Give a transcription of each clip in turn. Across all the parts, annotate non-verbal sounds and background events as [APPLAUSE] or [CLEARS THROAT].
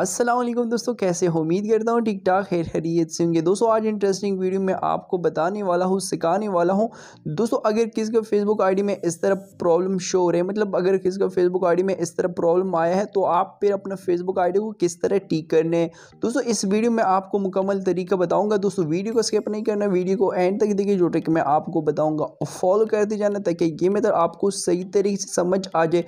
असलम दोस्तों कैसे हो उम्मीद करता हूँ ठीक ठाक खैर खैरियत से होंगे दोस्तों आज इंटरेस्टिंग वीडियो में आपको बताने वाला हूँ सिखाने वाला हूँ दोस्तों अगर किसी का फेसबुक आईडी में इस तरह प्रॉब्लम शो हो रही है मतलब अगर किसी का फेसबुक आईडी में इस तरह प्रॉब्लम आया है तो आप फिर अपना फेसबुक आईडी को किस तरह ठीक करने हैं दोस्तों इस वीडियो में आपको मुकम्मल तरीका बताऊँगा दोस्तों वीडियो को स्किप नहीं करना वीडियो को एंड तक देखिए जो ट्रिक मैं आपको बताऊँगा और फॉलो करते जाना ताकि ये मतलब आपको सही तरीके से समझ आ जाए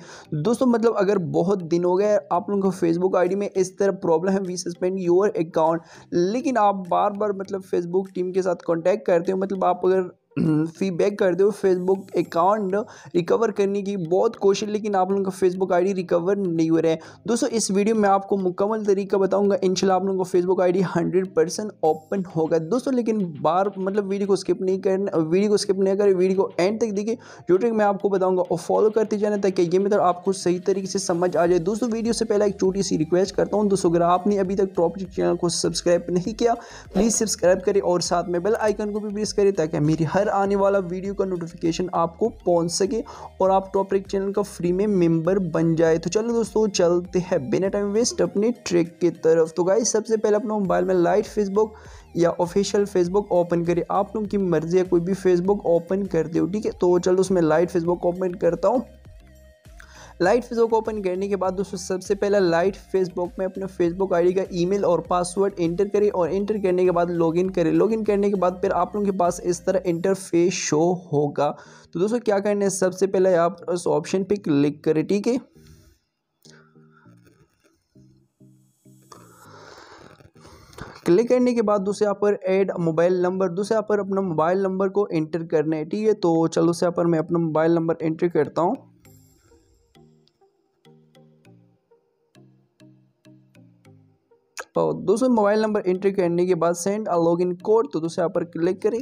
दोस्तों मतलब अगर बहुत दिन हो गए आप लोगों को फेसबुक आई में इस तरह प्रॉब्लम है वी सस्पेंड योर अकाउंट लेकिन आप बार बार मतलब फेसबुक टीम के साथ कॉन्टैक्ट करते हो मतलब आप अगर फीडबैक कर दो फेसबुक अकाउंट रिकवर करने की बहुत कोशिश लेकिन आप लोगों का फेसबुक आईडी रिकवर नहीं हो रहा है दोस्तों इस वीडियो में आपको मुकम्मल तरीका बताऊंगा इंशाल्लाह आप लोगों का फेसबुक आईडी 100 परसेंट ओपन होगा दोस्तों लेकिन बार मतलब वीडियो को स्किप नहीं करना वीडियो को स्किप नहीं करें वीडियो को एंड तक देखिए जो ट्रिक मैं आपको बताऊँगा और फॉलो करते जाना ताकि ये मतलब आपको सही तरीके से समझ आ जाए दोस्तों वीडियो से पहले एक छोटी सी रिक्वेस्ट करता हूँ दोस्तों अगर आपने अभी तक प्रॉपर्टी चैनल को सब्सक्राइब नहीं किया प्लीज़ सब्सक्राइब करें और साथ में बेल आइकन को भी प्रेस करें ताकि मेरी हर हर आने वाला वीडियो का नोटिफिकेशन आपको पहुंच सके और आप टॉपरिक चैनल का फ्री में मेंबर बन जाए तो चलो दोस्तों चलते हैं बिना टाइम वेस्ट अपने ट्रेक की तरफ तो गाइज सबसे पहले अपने मोबाइल में लाइट फेसबुक या ऑफिशियल फेसबुक ओपन करें आप लोगों की मर्ज़ी है कोई भी फेसबुक ओपन कर दे ठीक है तो चलो उसमें लाइट फेसबुक ओपन करता हूँ लाइट फेसबुक ओपन करने के बाद दोस्तों सबसे पहला लाइट फेसबुक में अपने फेसबुक आईडी का ईमेल और पासवर्ड एंटर करें और एंटर करने के बाद लॉगिन करें लॉगिन करने के बाद फिर आप लोगों के पास इस तरह इंटरफेस शो होगा तो दोस्तों क्या करना है सबसे पहले आप उस ऑप्शन पर क्लिक करें ठीक है क्लिक करने के बाद दूसरे यहाँ पर ऐड मोबाइल नंबर दूसरे यहाँ पर अपना मोबाइल नंबर को एंटर करना है ठीक है तो चलो से यहाँ पर मैं अपना मोबाइल नंबर एंटर करता हूँ तो दोस्तों मोबाइल नंबर एंट्री करने के बाद सेंड अ लॉगिन कोड तो दोस्तों यहाँ पर क्लिक करें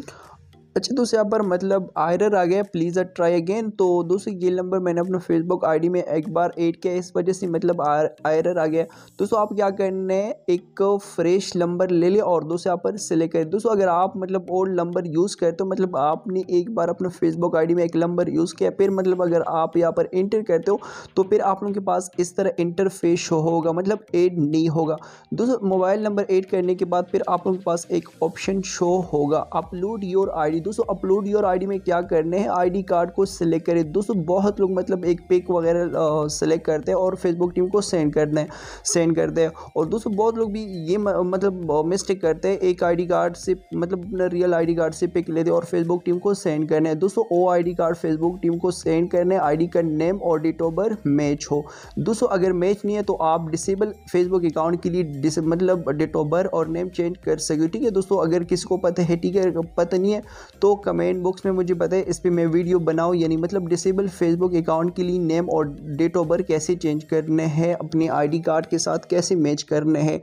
अच्छा दोस्तों यहाँ पर मतलब आयरर आ गया प्लीज़ अट ट्राई अगेन तो दोस्तों ये नंबर मैंने अपने फेसबुक आईडी में एक बार ऐड किया इस वजह से मतलब आयरर आ गया दोस्तों आप क्या करने एक फ्रेश नंबर ले लें और दोस्तों यहाँ पर सिलेक्ट करें दोस्तों अगर आप मतलब ओल्ड नंबर यूज़ करते हो मतलब आपने एक बार अपने फेसबुक आई में एक नंबर यूज़ किया फिर मतलब अगर आप यहाँ पर इंटर करते हो तो फिर आप लोगों के पास इस तरह इंटरफेस होगा मतलब एड नहीं होगा दोस्तों मोबाइल नंबर एड करने के बाद फिर आप लोगों के पास एक ऑप्शन शो होगा अपलोड योर आई दोस्तों अपलोड योर आईडी में क्या करने हैं आईडी कार्ड को सिलेक्ट करें दोस्तों बहुत लोग मतलब एक पिक वगैरह सेलेक्ट करते हैं और फेसबुक टीम को सेंड करते हैं सेंड करते हैं और दोस्तों बहुत लोग भी ये मतलब मिस्टेक करते हैं एक आई कार्ड से मतलब अपना रियल आई कार्ड से पिक लेते हैं और फेसबुक टीम को सेंड करने हैं दोस्तों ओ आई कार्ड फेसबुक टीम को सेंड करने आई डी का नेम और डेट ऑफ बर्थ मैच हो दोस्तों अगर मैच नहीं है तो आप डिसेबल फेसबुक अकाउंट के लिए मतलब डेट ऑफ बर्थ और नेम चेंज कर सके ठीक है दोस्तों अगर किसी को पता है ठीक है पता नहीं है तो कमेंट बॉक्स में मुझे है इस पर मैं वीडियो बनाऊँ यानी मतलब डिसेबल फेसबुक अकाउंट के लिए नेम और डेट ऑफ बर्थ कैसे चेंज करने हैं अपने आईडी कार्ड के साथ कैसे मैच करने हैं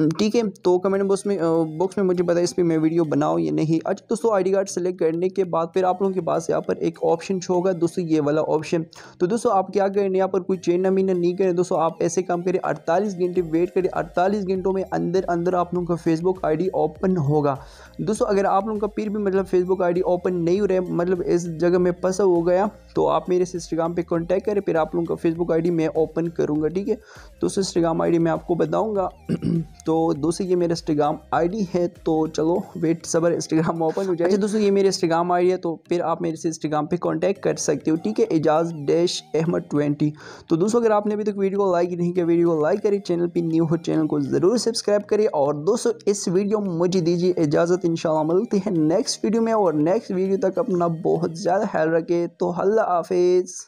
हम्म, ठीक है तो कमेंट बॉक्स में बॉक्स में मुझे है इस पर मैं वीडियो बनाऊँ या नहीं अच्छा दोस्तों आई कार्ड सेलेक्ट करने के बाद फिर आप लोगों के पास यहाँ पर एक ऑप्शन शो होगा दोस्तों ये वाला ऑप्शन तो दोस्तों आप क्या करें यहाँ पर कोई चेन मीना नहीं करें दोस्तों आप ऐसे काम करें अड़तालीस घंटे वेट करें अड़तालीस घंटों में अंदर अंदर आप लोगों का फेसबुक आई ओपन होगा दोस्तों अगर आप लोगों का फिर भी मतलब फेसबुक फेसबुक आईडी ओपन नहीं हो रहे मतलब इस जगह में फंसा हो गया तो आप मेरे इंस्टाग्राम पे कांटेक्ट करें फिर आप लोगों का फेसबुक आईडी मैं ओपन करूँगा ठीक है तो इंस्टाग्राम आईडी मैं आपको बताऊँगा [CLEARS THROAT] तो दोस्तों ये मेरा इंस्टाग्राम आईडी है तो चलो वेट सबर इंस्टाग्राम ओपन हो जाए अच्छा दोस्तों ये मेरे इंस्टाग्राम आई है तो फिर आप मेरे से इंस्टाग्राम पर कॉन्टैक्ट कर सकते हो ठीक है एजाज डैश अहमद ट्वेंटी तो दोस्तों अगर आपने अभी तक वीडियो को लाइक नहीं किया वीडियो को लाइक करें चैनल पर न्यू हो चैनल को ज़रूर सब्सक्राइब करें और दोस्तों इस वीडियो में मुझे दीजिए इजाज़त इन मिलती है नेक्स्ट वीडियो में और नेक्स्ट वीडियो तक अपना बहुत ज़्यादा ख्याल रखें तो हल्ला हाफिज़